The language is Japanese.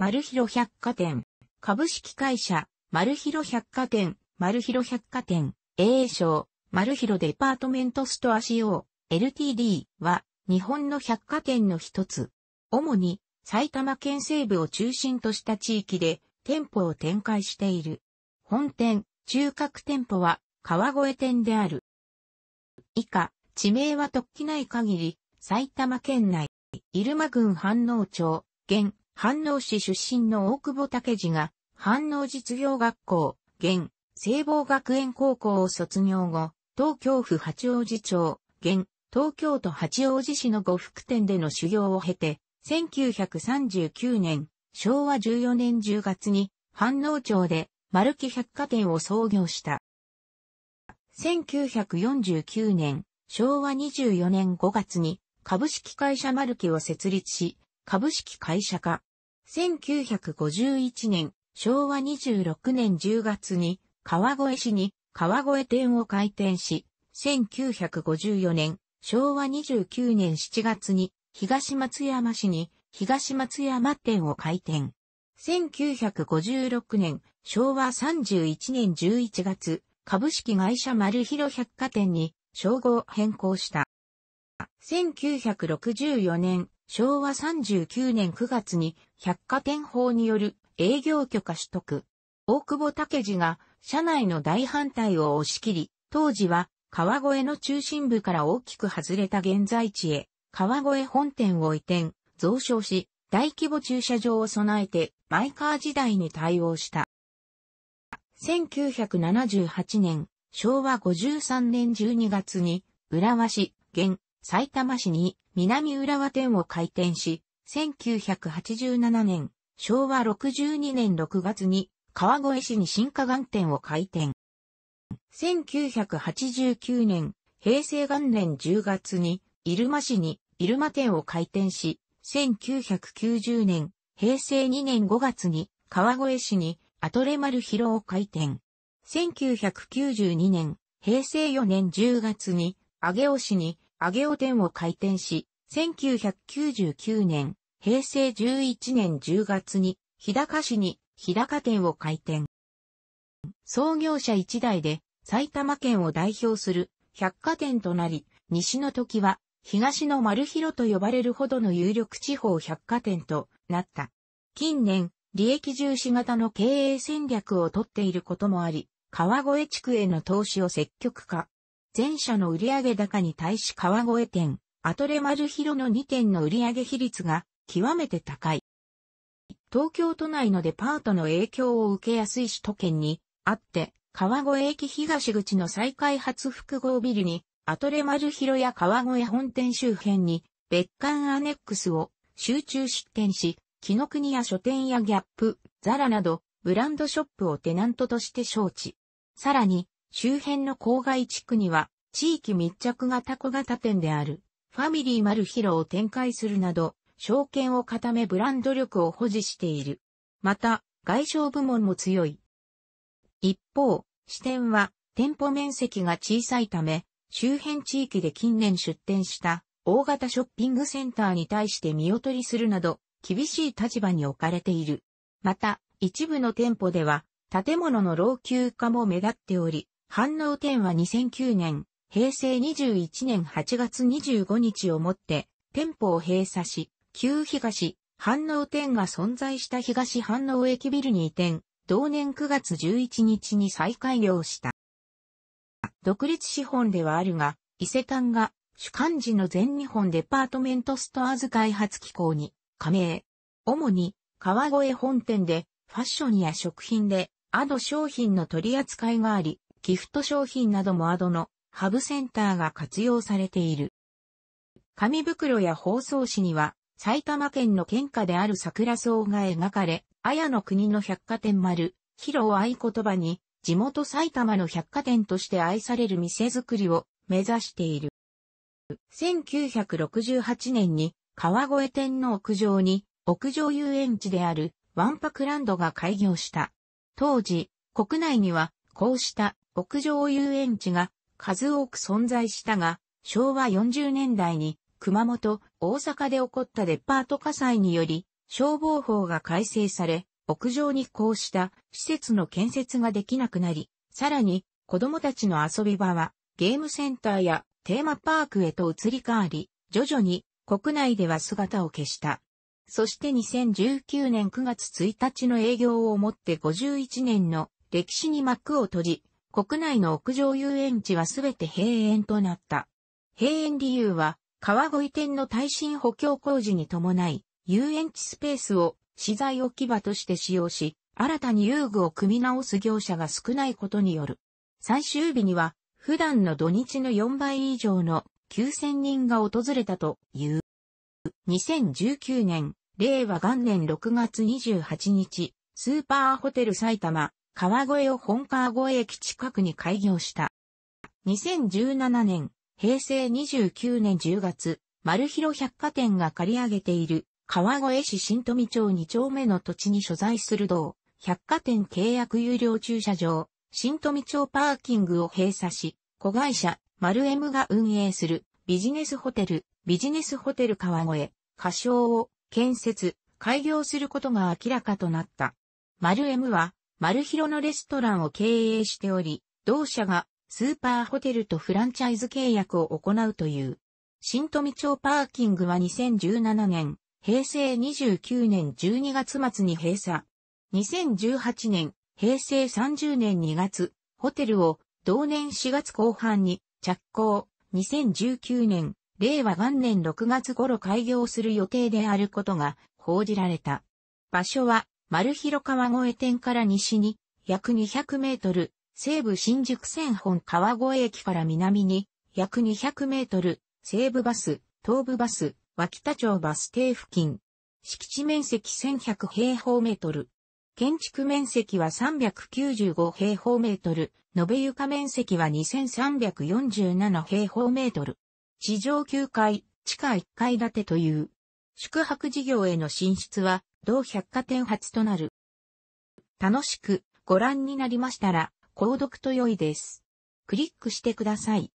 マルヒロ百貨店。株式会社、マルヒロ百貨店、マルヒロ百貨店、AA 賞、マルヒロデパートメントストア仕様、LTD は、日本の百貨店の一つ。主に、埼玉県西部を中心とした地域で、店舗を展開している。本店、中核店舗は、川越店である。以下、地名は特起ない限り、埼玉県内、入間郡飯能町、現、反応市出身の大久保武次が、反応実業学校、現、聖望学園高校を卒業後、東京府八王子町、現、東京都八王子市の呉服店での修行を経て、1939年、昭和14年10月に、反応町で、丸木百貨店を創業した。1949年、昭和24年5月に、株式会社丸木を設立し、株式会社化。1951年、昭和26年10月に、川越市に川越店を開店し、1954年、昭和29年7月に、東松山市に東松山店を開店。1956年、昭和31年11月、株式会社丸広百貨店に称号変更した。1964年、昭和39年9月に百貨店法による営業許可取得。大久保武次が社内の大反対を押し切り、当時は川越の中心部から大きく外れた現在地へ、川越本店を移転、増床し、大規模駐車場を備えて、マイカー時代に対応した。1978年、昭和53年12月に、浦和市、現、埼玉市に、南浦和店を開店し、1987年、昭和62年6月に川越市に新華岩店を開店。1989年、平成元年10月に入間市に入間店を開店し、1990年、平成2年5月に川越市にアトレマル広を開店。1992年、平成4年10月に上尾市に上尾店を開店し、1999年、平成11年10月に、日高市に日高店を開店。創業者一代で埼玉県を代表する百貨店となり、西の時は東の丸広と呼ばれるほどの有力地方百貨店となった。近年、利益重視型の経営戦略をとっていることもあり、川越地区への投資を積極化。前者の売上高に対し川越店、アトレマルヒロの2店の売上比率が極めて高い。東京都内のデパートの影響を受けやすい首都圏にあって、川越駅東口の再開発複合ビルに、アトレマルヒロや川越本店周辺に、別館アネックスを集中出店し、木の国や書店やギャップ、ザラなど、ブランドショップをテナントとして招致。さらに、周辺の郊外地区には、地域密着型小型店である、ファミリーマルヒロを展開するなど、証券を固めブランド力を保持している。また、外商部門も強い。一方、支店は店舗面積が小さいため、周辺地域で近年出店した大型ショッピングセンターに対して見劣りするなど、厳しい立場に置かれている。また、一部の店舗では、建物の老朽化も目立っており、反応店は2009年、平成21年8月25日をもって店舗を閉鎖し、旧東、反応店が存在した東反応駅ビルに移転、同年9月11日に再開業した。独立資本ではあるが、伊勢丹が主幹事の全日本デパートメントストアーズ開発機構に加盟。主に川越本店でファッションや食品でアド商品の取り扱いがあり、ギフト商品などもアドのハブセンターが活用されている。紙袋や包装紙には、埼玉県の県下である桜草が描かれ、綾の国の百貨店丸、広を合言葉に、地元埼玉の百貨店として愛される店づくりを目指している。1968年に川越店の屋上に屋上遊園地であるワンパクランドが開業した。当時、国内にはこうした屋上遊園地が数多く存在したが、昭和40年代に熊本、大阪で起こったデパート火災により、消防法が改正され、屋上にこうした施設の建設ができなくなり、さらに子供たちの遊び場はゲームセンターやテーマパークへと移り変わり、徐々に国内では姿を消した。そして2019年9月1日の営業をもって51年の歴史に幕を閉じ、国内の屋上遊園地はすべて閉園となった。閉園理由は、川越店の耐震補強工事に伴い、遊園地スペースを資材置き場として使用し、新たに遊具を組み直す業者が少ないことによる。最終日には、普段の土日の4倍以上の9000人が訪れたという。2019年、令和元年6月28日、スーパーホテル埼玉、川越を本川越駅近くに開業した。2017年、平成29年10月、丸広百貨店が借り上げている川越市新富町2丁目の土地に所在する同、百貨店契約有料駐車場、新富町パーキングを閉鎖し、子会社、丸 M が運営するビジネスホテル、ビジネスホテル川越、仮称を建設、開業することが明らかとなった。丸 M はマルヒロのレストランを経営しており、同社がスーパーホテルとフランチャイズ契約を行うという。新富町パーキングは2017年、平成29年12月末に閉鎖。2018年、平成30年2月、ホテルを同年4月後半に着工。2019年、令和元年6月頃開業する予定であることが報じられた。場所は丸広川越店から西に約200メートル、西部新宿線本川越駅から南に約200メートル、西部バス、東武バス、脇田町バス停付近。敷地面積1100平方メートル。建築面積は395平方メートル、延べ床面積は2347平方メートル。地上9階、地下1階建てという。宿泊事業への進出は同百貨店初となる。楽しくご覧になりましたら、購読と良いです。クリックしてください。